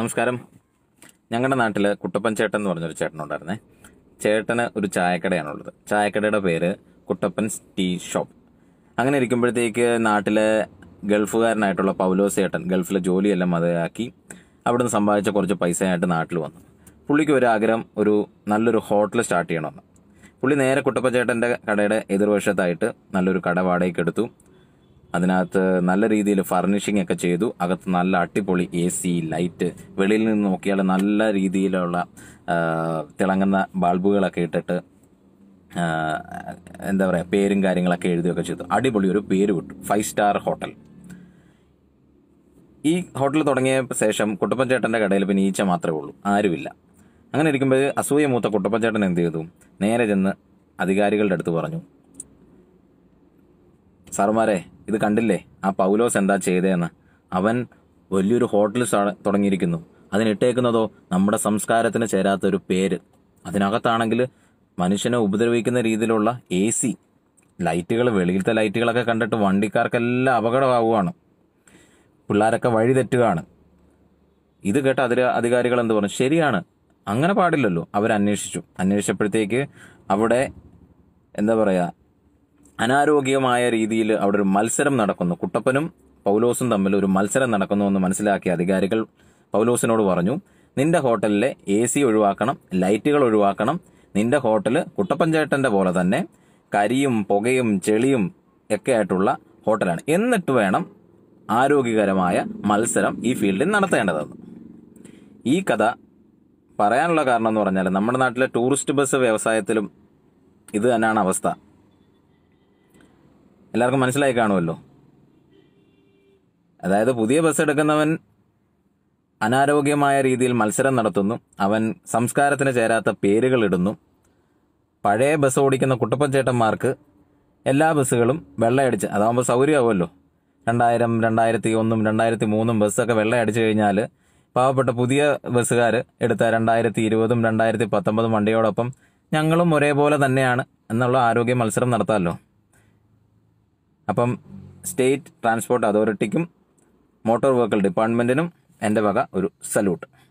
നമസ്കാരം ഞങ്ങളുടെ നാട്ടിൽ കുട്ടപ്പൻ ചേട്ടൻ എന്ന് പറഞ്ഞൊരു ചേട്ടനുണ്ടായിരുന്നേ ചേട്ടന് ഒരു ചായക്കടയാണുള്ളത് ചായക്കടയുടെ പേര് കുട്ടപ്പൻ ടീ ഷോപ്പ് അങ്ങനെ ഇരിക്കുമ്പോഴത്തേക്ക് നാട്ടിലെ ഗൾഫുകാരനായിട്ടുള്ള പൗലോസ് ചേട്ടൻ ഗൾഫിലെ ജോലിയെല്ലാം മതിയാക്കി അവിടുന്ന് സമ്പാദിച്ച കുറച്ച് പൈസയായിട്ട് നാട്ടിൽ വന്നു പുള്ളിക്ക് ഒരു ആഗ്രഹം ഒരു നല്ലൊരു ഹോട്ടൽ സ്റ്റാർട്ട് ചെയ്യണമെന്ന് പുള്ളി നേരെ കുട്ടപ്പൻ ചേട്ടൻ്റെ കടയുടെ എതിർവശത്തായിട്ട് നല്ലൊരു കട വാടകയ്ക്ക് എടുത്തു അതിനകത്ത് നല്ല രീതിയിൽ ഫർണിഷിംഗ് ഒക്കെ ചെയ്തു അകത്ത് നല്ല അടിപൊളി എ സി ലൈറ്റ് വെളിയിൽ നിന്ന് നോക്കിയാൽ നല്ല രീതിയിലുള്ള തിളങ്ങുന്ന ബൾബുകളൊക്കെ ഇട്ടിട്ട് എന്താ പറയുക പേരും കാര്യങ്ങളൊക്കെ എഴുതുകയൊക്കെ ചെയ്തു അടിപൊളി ഒരു പേര് കിട്ടും ഫൈവ് സ്റ്റാർ ഹോട്ടൽ ഈ ഹോട്ടൽ തുടങ്ങിയ ശേഷം കുട്ടപ്പൻ കടയിൽ പിന്നെ ഈച്ച മാത്രമേ ഉള്ളൂ ആരുമില്ല അങ്ങനെ ഇരിക്കുമ്പോൾ അസൂയ മൂത്ത കുട്ടപ്പൻ എന്ത് ചെയ്തു നേരെ ചെന്ന് അധികാരികളുടെ അടുത്ത് പറഞ്ഞു സാറുമാരെ ഇത് കണ്ടില്ലേ ആ പൗലോസ് എന്താ ചെയ്തതെന്ന് അവൻ വലിയൊരു ഹോട്ടൽ തുടങ്ങിയിരിക്കുന്നു അതിനിട്ടേക്കുന്നതോ നമ്മുടെ സംസ്കാരത്തിന് ചേരാത്ത ഒരു പേര് അതിനകത്താണെങ്കിൽ മനുഷ്യനെ ഉപദ്രവിക്കുന്ന രീതിയിലുള്ള എ സി ലൈറ്റുകൾ വെളിയിലത്തെ ലൈറ്റുകളൊക്കെ കണ്ടിട്ട് വണ്ടിക്കാർക്കെല്ലാം അപകടമാവുകയാണ് പിള്ളേരൊക്കെ വഴി തെറ്റുകയാണ് ഇത് കേട്ട അതിലെ അധികാരികൾ എന്ത് പറഞ്ഞു ശരിയാണ് അങ്ങനെ പാടില്ലല്ലോ അവരന്വേഷിച്ചു അന്വേഷിച്ചപ്പോഴത്തേക്ക് അവിടെ എന്താ പറയുക അനാരോഗ്യമായ രീതിയിൽ അവിടെ ഒരു മത്സരം നടക്കുന്നു കുട്ടപ്പനും പൗലോസും തമ്മിൽ ഒരു മത്സരം നടക്കുന്നു എന്ന് മനസ്സിലാക്കിയ അധികാരികൾ പൗലോസിനോട് പറഞ്ഞു നിന്റെ ഹോട്ടലിലെ എ സി ഒഴിവാക്കണം ലൈറ്റുകൾ ഒഴിവാക്കണം നിന്റെ ഹോട്ടൽ കുട്ടപ്പഞ്ചേട്ടൻ്റെ പോലെ തന്നെ കരിയും പുകയും ചെളിയും ഒക്കെ ആയിട്ടുള്ള ഹോട്ടലാണ് എന്നിട്ട് വേണം ആരോഗ്യകരമായ മത്സരം ഈ ഫീൽഡിൽ നടത്തേണ്ടത് ഈ കഥ പറയാനുള്ള കാരണം എന്ന് പറഞ്ഞാൽ നമ്മുടെ നാട്ടിലെ ടൂറിസ്റ്റ് ബസ് വ്യവസായത്തിലും ഇത് തന്നെയാണ് അവസ്ഥ എല്ലാവർക്കും മനസ്സിലായി കാണുമല്ലോ അതായത് പുതിയ ബസ് എടുക്കുന്നവൻ അനാരോഗ്യമായ രീതിയിൽ മത്സരം നടത്തുന്നു അവൻ സംസ്കാരത്തിന് ചേരാത്ത പേരുകൾ ഇടുന്നു പഴയ ബസ് ഓടിക്കുന്ന കുട്ടപ്പച്ചേട്ടന്മാർക്ക് എല്ലാ ബസ്സുകളും വെള്ളയടിച്ച് അതാകുമ്പോൾ സൗകര്യമാവുമല്ലോ രണ്ടായിരം രണ്ടായിരത്തി ഒന്നും രണ്ടായിരത്തി മൂന്നും ബസ്സൊക്കെ വെള്ളയടിച്ചു കഴിഞ്ഞാൽ പാവപ്പെട്ട പുതിയ ബസ്സുകാർ എടുത്ത രണ്ടായിരത്തി ഇരുപതും രണ്ടായിരത്തി പത്തൊമ്പതും വണ്ടിയോടൊപ്പം ഞങ്ങളും ഒരേപോലെ തന്നെയാണ് എന്നുള്ള ആരോഗ്യ മത്സരം നടത്താമല്ലോ അപ്പം സ്റ്റേറ്റ് ട്രാൻസ്പോർട്ട് അതോറിറ്റിക്കും മോട്ടോർ വെഹിക്കിൾ ഡിപ്പാർട്ട്മെൻറ്റിനും എൻ്റെ വക ഒരു സല്യൂട്ട്